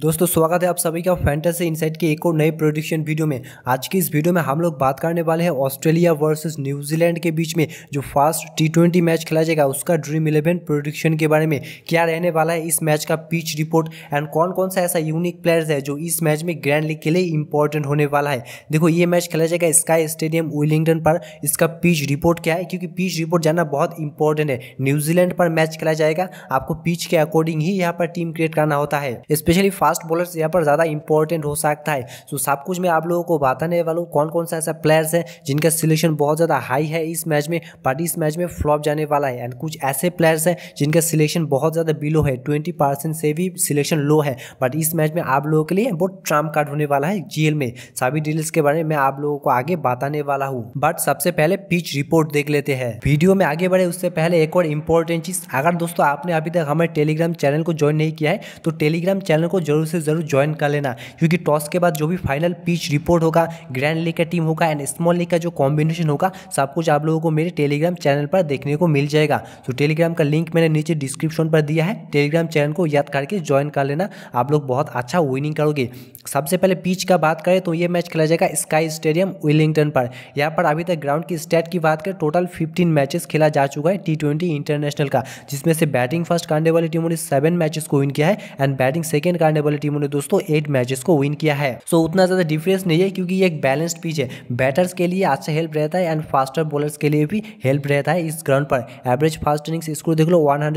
दोस्तों स्वागत है आप सभी का फैंटेसी इनसाइट के एक और नए प्रोडिक्शन वीडियो में आज की इस वीडियो में हम लोग बात करने वाले हैं ऑस्ट्रेलिया वर्सेस न्यूजीलैंड के बीच में जो फास्ट टी ट्वेंटी मैच खेला जाएगा उसका ड्रीम इलेवन प्रोडिक्शन के बारे में क्या रहने वाला है इस मैच का पिच रिपोर्ट एंड कौन कौन सा ऐसा यूनिक प्लेयर्स है जो इस मैच में ग्रैंड लीग के लिए इंपॉर्टेंट होने वाला है देखो ये मैच खेला जाएगा स्काई स्टेडियम विलिंगटन पर इसका पिच रिपोर्ट क्या है क्योंकि पिच रिपोर्ट जानना बहुत इंपॉर्टेंट है न्यूजीलैंड पर मैच खेला जाएगा आपको पिच के अकॉर्डिंग ही यहाँ पर टीम क्रिएट करना होता है स्पेशली फास्ट बॉलर्स यहाँ पर ज़्यादा इंपॉर्टेंट हो सकता है तो सब कुछ मैं आप लोगों को बताने वाला हूँ कौन कौन सा ऐसा प्लेयर्स है जिनका सिलेक्शन बहुत ज़्यादा हाई है इस मैच में बट इस मैच में फ्लॉप जाने वाला है एंड कुछ ऐसे प्लेयर्स हैं जिनका सिलेक्शन बहुत ज़्यादा बिलो है ट्वेंटी परसेंट से भी सिलेक्शन लो है बट इस मैच में आप लोगों के लिए बहुत ट्राम कार्ड होने वाला है जीएल में सभी डिटेल्स के बारे में आप लोगों को आगे बताने वाला हूँ बट सबसे पहले पिच रिपोर्ट देख लेते हैं वीडियो में आगे बढ़े उससे पहले एक और इम्पोर्टेंट चीज़ अगर दोस्तों आपने अभी तक हमारे टेलीग्राम चैनल को ज्वाइन नहीं किया है तो टेलीग्राम चैनल को ज़रूर से ज़रूर ज्वाइन कर लेना क्योंकि टॉस के बाद जो भी फाइनल पिच रिपोर्ट होगा ग्रैंड लीग का टीम होगा एंड स्मॉल लीग का जो कॉम्बिनेशन होगा सब कुछ आप लोगों को मेरे टेलीग्राम चैनल पर देखने को मिल जाएगा तो टेलीग्राम का लिंक मैंने नीचे डिस्क्रिप्शन पर दिया है टेलीग्राम चैनल को याद करके ज्वाइन कर लेना आप लोग बहुत अच्छा विनिंग करोगे सबसे पहले पिच का बात करें तो ये मैच खेला जाएगा स्काई स्टेडियम विलिंगटन पर यहाँ पर अभी तक ग्राउंड की स्टेट की बात करें टोटल फिफ्टीन मैचेस खेला जा चुका है टी ट्वेंटी इंटरनेशनल का जिसमें से बैटिंग फर्स्ट करने वाली टीमों ने सेवन मैचेस को विन किया है एंड बैटिंग सेकेंड करने वाली टीमों ने दोस्तों एट मैचेस को विन किया है सो so, उतना ज्यादा डिफरेंस नहीं है क्योंकि ये एक बैलेंस्ड पिच है बैटर्स के लिए अच्छा हेल्प रहता है एंड फास्टर बॉलर्स के लिए भी हेल्प रहता है इस ग्राउंड पर एवरेज फास्ट इनिंग्स स्कोर देख लो वन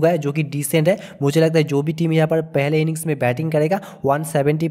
का है जो कि डिसेंट है मुझे लगता है जो भी टीम यहाँ पर पहले इनिंग्स में बैटिंग करेगा वन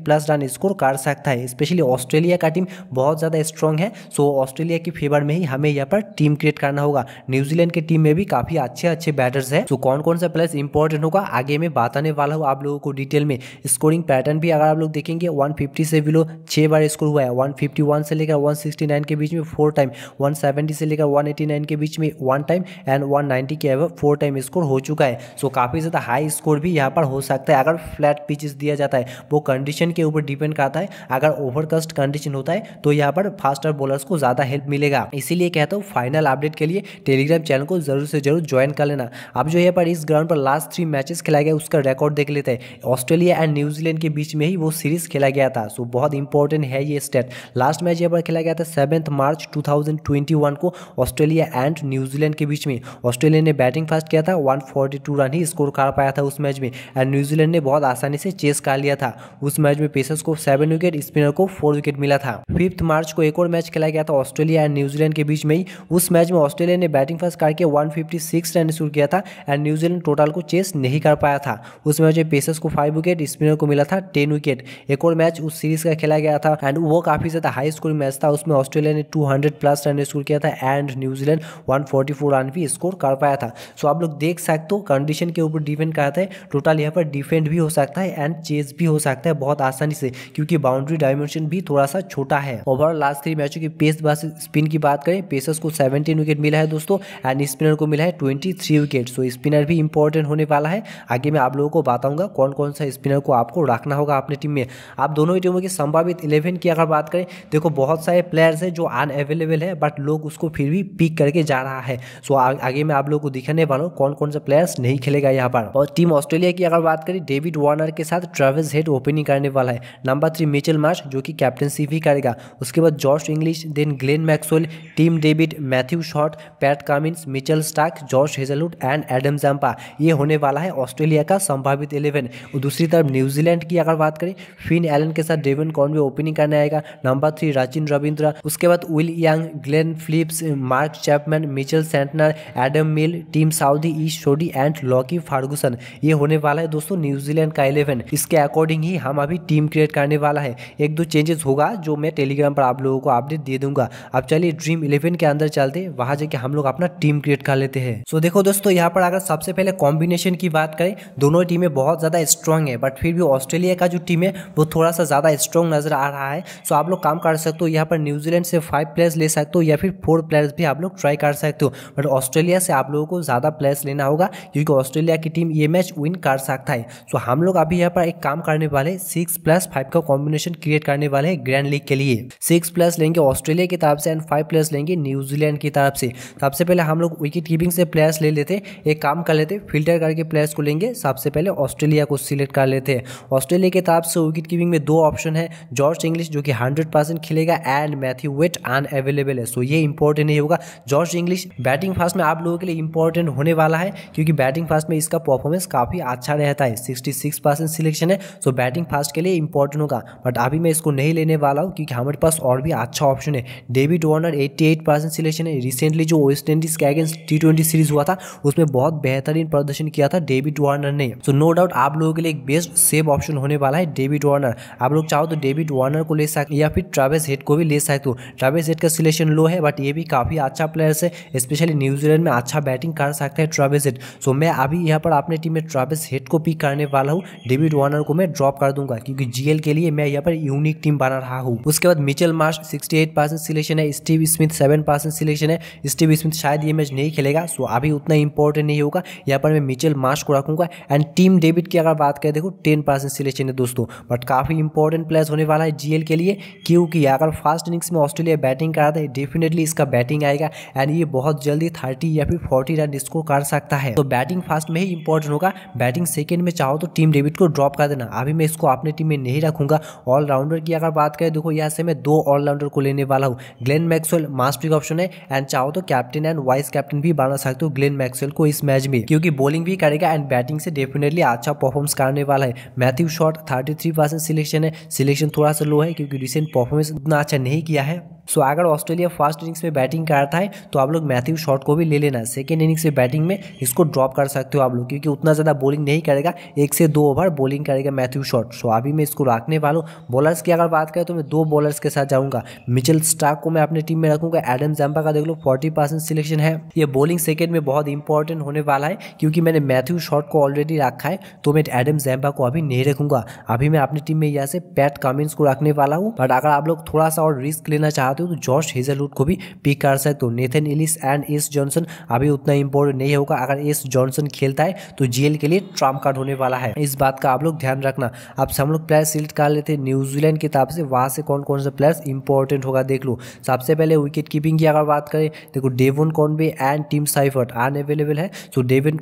प्लस रन स्कोर कर सकता है स्पेशली ऑस्ट्रेलिया का टीम बहुत ज़्यादा स्ट्रॉन्ग है सो ऑस्ट्रेलिया की फेवर में ही हमें यहाँ पर टीम क्रिएट करना होगा न्यूजीलैंड की टीम में भी काफ़ी अच्छे अच्छे बैटर्स है सो कौन कौन सा प्लेस इंपॉर्टेंट होगा आगे में बात आने वाला हूँ आप लोगों को डिटेल में स्कोरिंग पैटर्न भी अगर आप लोग देखेंगे 150 से बिलो छः बार स्कोर हुआ है 151 से लेकर 169 के बीच में फोर टाइम 170 से लेकर 189 के बीच में वन टाइम एंड 190 के अब फोर टाइम स्कोर हो चुका है सो so, काफ़ी ज़्यादा हाई स्कोर भी यहाँ पर हो सकता है अगर फ्लैट पिचेस दिया जाता है वो कंडीशन के ऊपर डिपेंड करता है अगर ओवरकस्ट कंडीशन होता है तो यहाँ पर फास्टर बॉलर्स को ज़्यादा हेल्प मिलेगा इसीलिए कहता हूँ फाइनल अपडेट के लिए टेलीग्राम चैनल को जरूर से जरूर ज्वाइन कर लेना अब जो यहाँ पर इस ग्राउंड पर लास्ट थ्री मैचेस खिलाया गया उसका रिकॉर्ड देख लेते हैं ऑस्ट्रेलिया ऑस्ट्रेलिया एंड न्यूजीलैंड के बीच में ही वो सीरीज खेला गया था सो बहुत इंपॉर्टेंट है ये स्टेट लास्ट मैच यहाँ पर खेला गया था सेवेंथ मार्च 2021 को ऑस्ट्रेलिया एंड न्यूजीलैंड के बीच में ऑस्ट्रेलिया ने बैटिंग फास्ट किया था 142 रन ही स्कोर कर पाया था उस मैच में एंड न्यूजीलैंड ने बहुत आसानी से चेस कर लिया था उस मैच में पेसर्स को सेवन विकेट स्पिनर को फोर विकेट मिला था फिफ्थ मार्च को एक और मैच खेला गया था ऑस्ट्रेलिया एंड न्यूजीलैंड के बीच में ही उस मैच में ऑस्ट्रेलिया ने बैटिंग फास्ट करके 156 रन स्कोर किया था एंड न्यूजीलैंड टोटल को चेस नहीं कर पाया था उस मैच में पेसर्स को फाइव विकेट विकेट स्पिनर को मिला था टेन विकेट एक और मैच उस सीरीज का खेला गया था एंड वो काफी ज्यादा हाई स्कोर मैच था उसमें ऑस्ट्रेलिया ने टू प्लस रन स्कोर किया था एंड न्यूजीलैंड वन रन भी स्कोर कर पाया था सो आप लोग देख सकते हो कंडीशन के ऊपर डिपेंड करता है टोटल यहाँ पर डिफेंड भी हो सकता है एंड चेस भी हो सकता है बहुत आसानी से क्योंकि बाउंड्री डायमेंशन भी थोड़ा सा छोटा है ओवरऑल लास्ट थ्री मैचों की पेस स्पिन की बात करें पेसर्स को 17 विकेट मिला है दोस्तों एंड स्पिनर को मिला है 23 विकेट सो स्पिनर भी इंपॉर्टेंट होने वाला है आगे मैं आप लोगों को बताऊंगा कौन कौन सा स्पिन स्पिनर को आपको रखना होगा अपनी टीम में आप दोनों ही टीमों की संभावित इलेवन की अगर बात करें देखो बहुत सारे प्लेयर्स हैं जो अन अवेलेबल है बट लोग उसको फिर भी पिक करके जा रहा है सो आगे मैं आप लोगों को दिखाने वाला हूँ कौन कौन सा प्लेयर्स नहीं खेलेगा यहाँ पर और टीम ऑस्ट्रेलिया की अगर बात करें डेविड वार्नर के साथ ट्रेवल्स हेड ओपनिंग करने वाला है नंबर थ्री मिचल मार्च जो कि कैप्टनसी भी करेगा उसके बाद George English then Glenn Maxwell Tim David Matthew Short Pat Cummins Mitchell Starc George Hazlewood and Adam Zampa ये होने वाला है ऑस्ट्रेलिया का संभावित इलेवन दूसरी तरफ न्यूजीलैंड की अगर बात करें फिन एलन के साथ डेविन भी ओपनिंग करने आएगा नंबर थ्री राचिन रविंद्र उसके बाद Will Young Glenn Phillips Mark Chapman Mitchell Santner Adam Milne Tim Southee Ish Sodhi and Lockie Ferguson ये होने वाला है दोस्तों न्यूजीलैंड का इलेवन इसके अकॉर्डिंग ही हम अभी टीम क्रिएट करने वाला है एक दो चेंजेस होगा जो मैं टेलीग्राम पर आप लोगों को अपडेट दे दूंगा अब चलिए ड्रीम इलेवन के अंदर चलते वहां जाके हम लोग अपना टीम क्रिएट कर लेते हैं सो देखो दोस्तों यहाँ पर अगर सबसे पहले कॉम्बिनेशन की बात करें दोनों टीमें बहुत ज्यादा स्ट्रांग है बट फिर भी ऑस्ट्रेलिया का जो टीम है वो थोड़ा सा ज़्यादा स्ट्रॉन्ग नज़र आ रहा है सो आप लोग काम कर सकते हो यहाँ पर न्यूजीलैंड से फाइव प्लेयर्स ले सकते हो या फिर फोर प्लेयर्स भी आप लोग ट्राई कर सकते हो बट ऑस्ट्रेलिया से आप लोगों को ज़्यादा प्लेयर्स लेना होगा क्योंकि ऑस्ट्रेलिया की टीम ये मैच विन कर सकता है सो हम लोग अभी यहाँ पर एक काम करने वाले सिक्स प्लस फाइव का कॉम्बिनेशन क्रिएट करने वाले हैं ग्रैंड लीग के लिए सिक्स प्लस लेंगे ऑस्ट्रेलिया की तरफ से एंड फाइव प्लस लेंगे न्यूजीलैंड की तरफ से सबसे पहले हम लोग विकेट कीपिंग से प्लेयर्स ले लेते एक काम कर लेते फिल्टर करके प्लेयर्स को लेंगे सबसे पहले ऑस्ट्रेलिया को सिलेक्ट कर वाले थे ऑस्ट्रेलिया के तरफ से विकेट कीपिंग में दो ऑप्शन है जॉर्ज इंग्लिश जो कि हंड्रेड परसेंट खेलेगा एंड मैथ्यू वेट अनअवेलेबल है सो ये इंपॉर्टेंट ही होगा जॉर्ज इंग्लिश बैटिंग फास्ट में आप लोगों के लिए इंपॉर्टेंट होने वाला है क्योंकि बैटिंग फास्ट में इसका परफॉर्मेंस काफ़ी अच्छा रहता है सिक्सटी सिक्स परसेंट सिलेक्शन है सो बैटिंग फास्ट के लिए इंपॉर्टेंट होगा बट अभी मैं इसको नहीं लेने वाला हूँ क्योंकि हमारे पास और भी अच्छा ऑप्शन है David Warner eighty eight percent selection है रिसेंटली जो वेस्ट इंडीज के अगेंस्ट टी ट्वेंटी सीरीज हुआ था उसमें बहुत बेहतरीन प्रदर्शन किया था डेविड वार्नर ने सो नो डाउट आप लोगों के लिए एक बेस्ट बेस्ट सेव ऑप्शन होने वाला है डेविड वार्नर आप लोग चाहो तो डेविड वार्नर को ले सकते या फिर ट्रावेस हेड को भी ले सकते हो ट्रावेस हेड का सिलेक्शन लो है बट ये भी काफ़ी अच्छा प्लेयर है स्पेशली न्यूजीलैंड में अच्छा बैटिंग कर सकता है ट्रावेस हेड सो मैं अभी यहाँ पर अपने टीम में ट्रावेस हेड को पिक करने वाला हूँ डेविड वार्नर को मैं ड्रॉप कर दूंगा क्योंकि जीएल के लिए मैं यहाँ पर यूनिक टीम बना रहा हूँ उसके बाद मिचल मार्च सिक्सटी सिलेक्शन है स्टीव स्मिथ सेवन सिलेक्शन है स्टीव स्मिथ शायद ये मैच नहीं खेलेगा सो अभी उतना इंपॉर्टेंट नहीं होगा यहाँ पर मैं मिचल मार्च को रखूंगा एंड टीम डेविड की अगर बात करें देखो को टेन परसेंट सिलेक्शन है दोस्तों बट काफ़ी इंपॉर्टेंट प्लेस होने वाला है जीएल के लिए क्योंकि अगर फास्ट इनिंग्स में ऑस्ट्रेलिया बैटिंग कराता है डेफिनेटली इसका बैटिंग आएगा एंड ये बहुत जल्दी थर्टी या फिर फोर्टी रन स्कोर कर सकता है तो बैटिंग फास्ट में ही इंपॉर्टेंट होगा बैटिंग सेकेंड में चाहो तो टीम डेविड को ड्रॉप कर देना अभी मैं इसको अपने टीम में नहीं रखूंगा ऑलराउंडर की अगर बात करें देखो यहाँ से मैं दो ऑलराउंडर को लेने वाला हूँ ग्लेन मैक्सवेल मास्टर ऑप्शन है एंड चाहो तो कैप्टन एंड वाइस कैप्टन भी बना सकते हो ग्लेन मैक्सवेल को इस मैच में क्योंकि बॉलिंग भी करेगा एंड बैटिंग से डेफिनेटली अच्छा परफॉर्मेंस करने वाला डाला है Matthew Short thirty three percent selection है सिलेक्शन थोड़ा सा लो है क्योंकि रिसेंट परफॉर्मेंस उतना अच्छा नहीं किया है सो अगर ऑस्ट्रेलिया फर्स्ट इनिंग्स में बैटिंग करता है तो आप लोग मैथ्यू शॉट को भी ले लेना सेकेंड इनिंग्स में बैटिंग में इसको ड्रॉप कर सकते हो आप लोग क्योंकि उतना ज़्यादा बॉलिंग नहीं करेगा एक से दो ओवर बॉलिंग करेगा मैथ्यू शॉट सो अभी मैं इसको रखने वाला हूँ बॉलर्स की अगर बात करें तो मैं दो बॉलर्स के साथ जाऊँगा मिचल स्टार्क को मैं अपने टीम में रखूँगा एडम जम्पा का देख लो फोर्टी परसेंट सिलेक्शन है ये बॉलिंग सेकेंड में बहुत इंपॉर्टेंट होने वाला है क्योंकि मैंने मैथ्यू शॉट को ऑलरेडी रखा है तो मैं एडम जैम्पा साका को अभी नहीं रखूंगा अभी मैं अपनी टीम में यहाँ से पैट कामिन्स को रखने वाला हूँ बट अगर आप लोग थोड़ा सा और रिस्क लेना चाहते हो तो जॉर्ज हेजलवुड को भी पिक कर सकते हो Nathan Ellis and S Johnson अभी उतना इंपॉर्टेंट नहीं होगा अगर एस जॉनसन खेलता है तो जीएल के लिए ट्राम कार्ड होने वाला है इस बात का आप लोग ध्यान रखना अब हम लोग प्लेयर सिलेक्ट कर लेते हैं न्यूजीलैंड की तरफ से वहाँ से कौन कौन सा प्लेयर्स इंपॉर्टेंट होगा देख लो सबसे पहले विकेट कीपिंग की अगर बात करें देखो Devon Conway and Tim Seifert unavailable है so Devon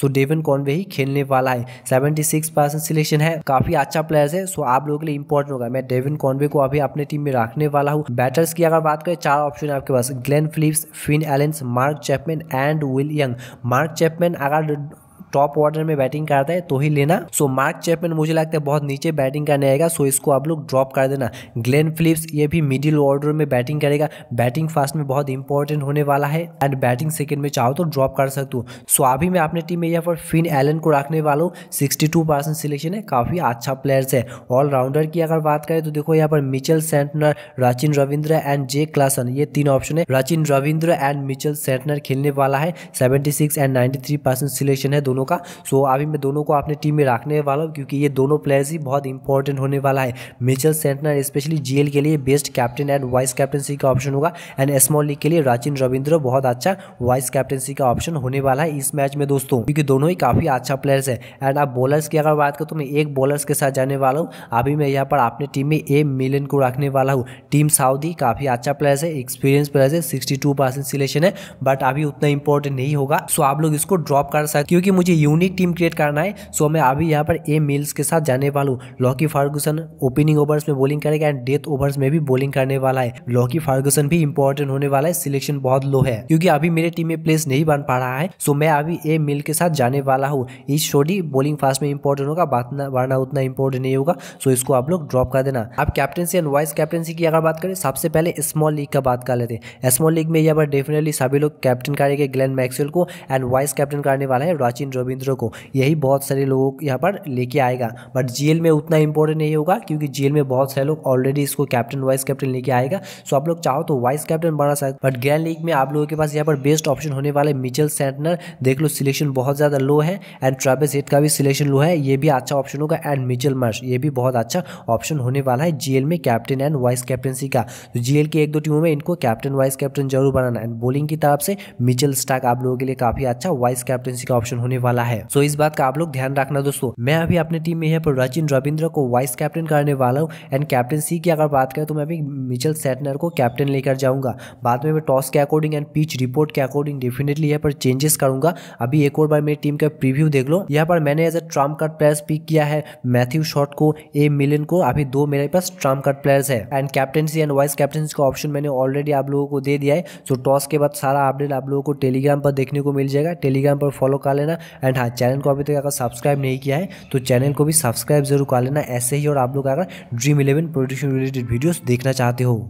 so Devon Conway ही खेलने वाला है सेवेंटी सिक्स परसेंट सिलेक्शन है काफी अच्छा प्लेयर है सो आप लोगों के लिए इंपॉर्टेंट होगा मैं डेविन कॉन्वे को अभी अपने टीम में रखने वाला हूँ बैटर्स की अगर बात करें चार ऑप्शन आपके पास Glenn Phillips Finn Allen Mark Chapman and Will Young Mark Chapman अगर टॉप ऑर्डर में बैटिंग करता है तो ही लेना सो मार्क चैपमैन मुझे लगता है बहुत नीचे बैटिंग करने आएगा सो इसको आप लोग ड्रॉप कर देना ग्लेन फिलिप्स ये भी मिडिल ऑर्डर में बैटिंग करेगा बैटिंग फास्ट में बहुत इंपॉर्टेंट होने वाला है एंड बैटिंग सेकेंड में चाहो तो ड्रॉप कर सकते हो सो अभी मैं अपने टीम में यहाँ पर फिन एलन को रखने वाला हूँ सिक्सटी सिलेक्शन है काफ़ी अच्छा प्लेयर्स है ऑलराउंडर की अगर बात करें तो देखो यहाँ पर Mitchell Santner Rachin Ravindra and J Clarkson ये तीन ऑप्शन है Rachin Ravindra and Mitchell Santner खेलने वाला है सेवेंटी एंड नाइन्टी सिलेक्शन है दोनों दोनों का सो अभी मैं दोनों को अपने टीम में रखने वाला हूँ क्योंकि ये दोनों प्लेयर्स ही बहुत इंपॉर्टेंट होने वाला है मिचल सेंटनर स्पेशली जीएल के लिए best captain and vice captaincy का ऑप्शन होगा एंड स्मॉल लीग के लिए राचिन रविंद्र बहुत अच्छा वाइस कैप्टनसी का ऑप्शन होने वाला है इस मैच में दोस्तों क्योंकि दोनों ही काफ़ी अच्छा प्लेयर्स है एंड आप बॉलर्स की अगर बात करूँ तो मैं एक बॉलर्स के साथ जाने वाला हूँ अभी मैं यहाँ पर अपने टीम में ए मिलन को रखने वाला हूँ टीम साउदी काफ़ी अच्छा प्लेयर्स है एक्सपीरियंस प्लेयर्स है सिक्सटी सिलेक्शन है बट अभी उतना इंपॉर्टेंट नहीं होगा सो आप लोग इसको ड्रॉप कर सकते क्योंकि मुझे मुझे यूनिक टीम क्रिएट करना है सो मैं अभी यहाँ पर ए मिल्स के साथ जाने वाला हूँ लॉकी फार्गूसन ओपनिंग ओवर्स में बॉलिंग करेगा एंड डेथ ओवर्स में भी बॉलिंग करने वाला है लॉकी फार्गूसन भी इंपॉर्टेंट होने वाला है सिलेक्शन बहुत लो है क्योंकि अभी मेरे टीम में प्लेस नहीं बन पा रहा है सो मैं अभी ए मिल के साथ जाने वाला हूँ इस छोटी बॉलिंग फास्ट में इंपॉर्टेंट होगा वरना उतना इंपॉर्टेंट नहीं होगा सो इसको आप लोग ड्रॉप कर देना आप कैप्टनसी एंड वाइस कैप्टनसी की अगर बात करें सबसे पहले स्मॉल लीग का बात कर लेते हैं स्मॉल लीग में यहाँ पर डेफिनेटली सभी लोग कैप्टन करेंगे ग्लैन मैक्सवेल को एंड वाइस कैप्टन करने वाला है राचिन रविंद्र को यही बहुत सारे लोगों को यहाँ पर लेके आएगा बट जीएल में उतना इंपॉर्टेंट नहीं होगा क्योंकि जीएल में बहुत सारे लोग ऑलरेडी इसको कैप्टन वाइस कैप्टन लेके आएगा सो आप लोग चाहो तो वाइस कैप्टन बना सकते बट ग्रैंड लीग में आप लोगों के पास यहाँ पर बेस्ट ऑप्शन होने वाले मिचल सेंटनर देख लो सिलेक्शन बहुत ज़्यादा लो है एंड ट्रेविस हेट का भी सिलेक्शन लो है ये भी अच्छा ऑप्शन होगा एंड मिचल मार्श ये भी बहुत अच्छा ऑप्शन होने वाला है जीएल में कैप्टन एंड वाइस कैप्टनसी का तो जीएल की एक दो टीमों में इनको कैप्टन वाइस कैप्टन जरूर बनाना एंड बोलिंग की तरफ से मिचल स्टाक आप लोगों के लिए काफ़ी अच्छा वाइस कैप्टनसी का ऑप्शन होने वाला वाला है सो इस बात का आप लोग ध्यान रखना दोस्तों मैं अभी अपने टीम में यहाँ पर रचिन रविंद्र को वाइस कैप्टन करने वाला हूँ एंड कैप्टनसी की अगर बात करें तो मैं अभी मिचल सेटनर को कैप्टन लेकर जाऊंगा बाद में मैं टॉस के अकॉर्डिंग एंड पिच रिपोर्ट के अकॉर्डिंग डेफिनेटली यहाँ पर चेंजेस करूंगा अभी एक और बार मेरी टीम का प्रीव्यू देख लो यहाँ पर मैंने as a trump card players pick किया है मैथ्यू शॉर्ट को ए मिलियन को अभी दो मेरे पास ट्राम कार्ड प्लेयर्स है and captaincy and vice captaincy का ऑप्शन मैंने ऑलरेडी आप लोगों को दे दिया है सो टॉस के बाद सारा अपडेट आप लोगों को टेलीग्राम पर देखने को मिल जाएगा टेलीग्राम पर फॉलो कर लेना एंड हाँ चैनल को अभी तक अगर सब्सक्राइब नहीं किया है तो चैनल को भी सब्सक्राइब जरूर कर लेना ऐसे ही और आप लोग अगर Dream Eleven prediction related videos देखना चाहते हो